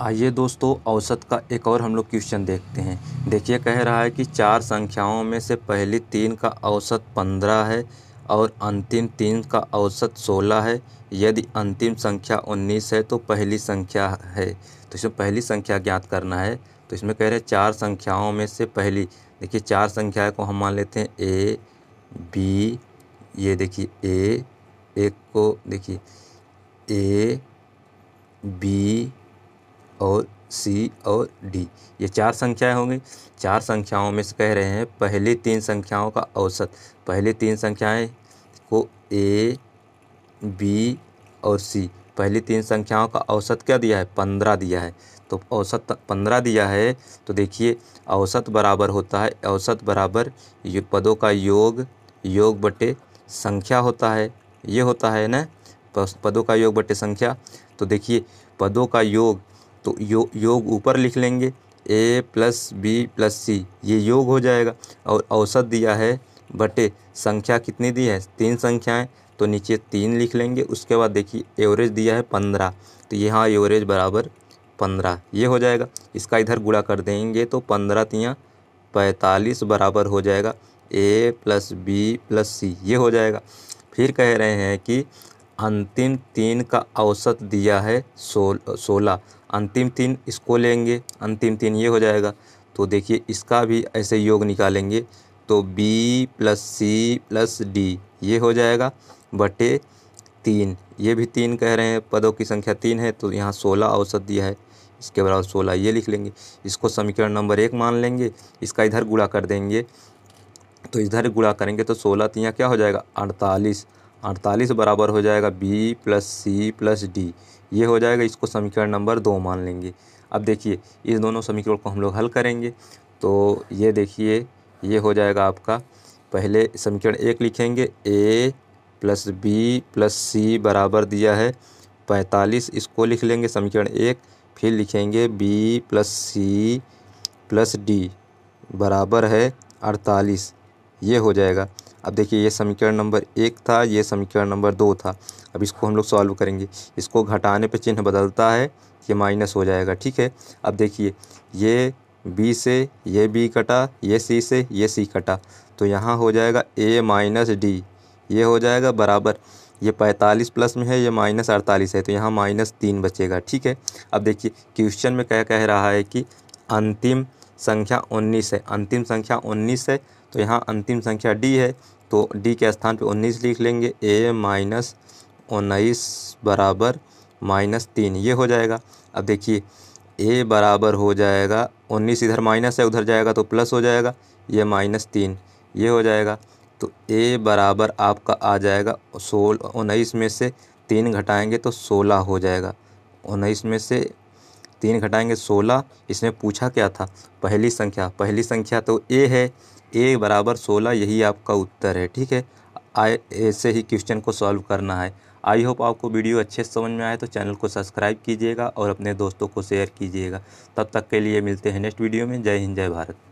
आइए दोस्तों औसत का एक और हम लोग क्वेश्चन देखते हैं देखिए कह रहा है कि चार संख्याओं में से पहली तीन का औसत पंद्रह है और अंतिम तीन का औसत सोलह है यदि अंतिम संख्या उन्नीस है तो पहली संख्या है तो इसमें पहली संख्या ज्ञात करना है तो इसमें कह रहे हैं चार संख्याओं में से पहली देखिए चार संख्या को हम मान लेते हैं ए बी ये देखिए ए एक को देखिए ए बी और सी और डी ये चार संख्याएं होंगी चार संख्याओं में से कह रहे हैं पहले तीन संख्याओं का औसत पहले तीन संख्याएं को ए बी और सी पहली तीन संख्याओं का औसत क्या दिया है पंद्रह दिया है तो औसत पंद्रह दिया है तो देखिए औसत बराबर होता है औसत बराबर ये पदों का योग योग बटे संख्या होता है ये होता है ना पदों का योग बटे संख्या तो देखिए पदों का योग तो यो योग ऊपर लिख लेंगे A plus B plus C ये योग हो जाएगा और औसत दिया है बटे संख्या कितनी दी है तीन संख्याएं तो नीचे तीन लिख लेंगे उसके बाद देखिए एवरेज दिया है पंद्रह तो यहाँ एवरेज बराबर पंद्रह ये हो जाएगा इसका इधर गुड़ा कर देंगे तो पंद्रह तियाँ पैंतालीस बराबर हो जाएगा A plus B plus C ये हो जाएगा फिर कह रहे हैं कि अंतिम तीन का औसत दिया है सोलह सोलह अंतिम तीन इसको लेंगे अंतिम तीन ये हो जाएगा तो देखिए इसका भी ऐसे योग निकालेंगे तो b plus C plus D ये हो जाएगा बटे तीन ये भी तीन कह रहे हैं पदों की संख्या तीन है तो यहाँ सोलह औसत दिया है इसके बराबर सोलह ये लिख लेंगे इसको समीकरण नंबर एक मान लेंगे इसका इधर गुड़ा कर देंगे तो इधर गुड़ा करेंगे तो सोलह तियाँ तो क्या हो जाएगा अड़तालीस अड़तालीस बराबर हो जाएगा B plus C plus D ये हो जाएगा इसको समीकरण नंबर दो मान लेंगे अब देखिए इस दोनों समीकरण को हम लोग हल करेंगे तो ये देखिए ये हो जाएगा आपका पहले समीकरण एक लिखेंगे A plus B plus C बराबर दिया है पैंतालीस इसको लिख लेंगे समीकरण एक फिर लिखेंगे B plus C plus D बराबर है अड़तालीस ये हो जाएगा अब देखिए ये समीकरण नंबर एक था ये समीकरण नंबर दो था अब इसको हम लोग सॉल्व करेंगे इसको घटाने पर चिन्ह बदलता है ये माइनस हो जाएगा ठीक है अब देखिए ये बी से ये बी कटा ये सी से ये सी कटा तो यहाँ हो जाएगा ए माइनस डी ये हो जाएगा बराबर ये पैंतालीस प्लस में है ये माइनस अड़तालीस है तो यहाँ माइनस तीन बचेगा ठीक है अब देखिए क्वेश्चन में क्या कह रहा है कि अंतिम संख्या उन्नीस है अंतिम संख्या उन्नीस है तो यहाँ अंतिम संख्या डी है तो डी के स्थान पे उन्नीस लिख लेंगे ए माइनस उन्नीस बराबर माइनस तीन ये हो जाएगा अब देखिए ए बराबर हो जाएगा उन्नीस इधर माइनस है उधर जाएगा तो प्लस हो जाएगा ये माइनस तीन ये हो जाएगा तो ए बराबर आपका आ जाएगा सोल उन्नीस में से तीन घटाएंगे तो सोलह हो जाएगा उन्नीस में से तीन घटाएंगे सोलह इसमें पूछा क्या था पहली संख्या पहली संख्या तो ए है ए बराबर सोलह यही आपका उत्तर है ठीक है आए ऐसे ही क्वेश्चन को सॉल्व करना है आई होप आपको वीडियो अच्छे से समझ में आए तो चैनल को सब्सक्राइब कीजिएगा और अपने दोस्तों को शेयर कीजिएगा तब तक के लिए मिलते हैं नेक्स्ट वीडियो में जय हिंद जय भारत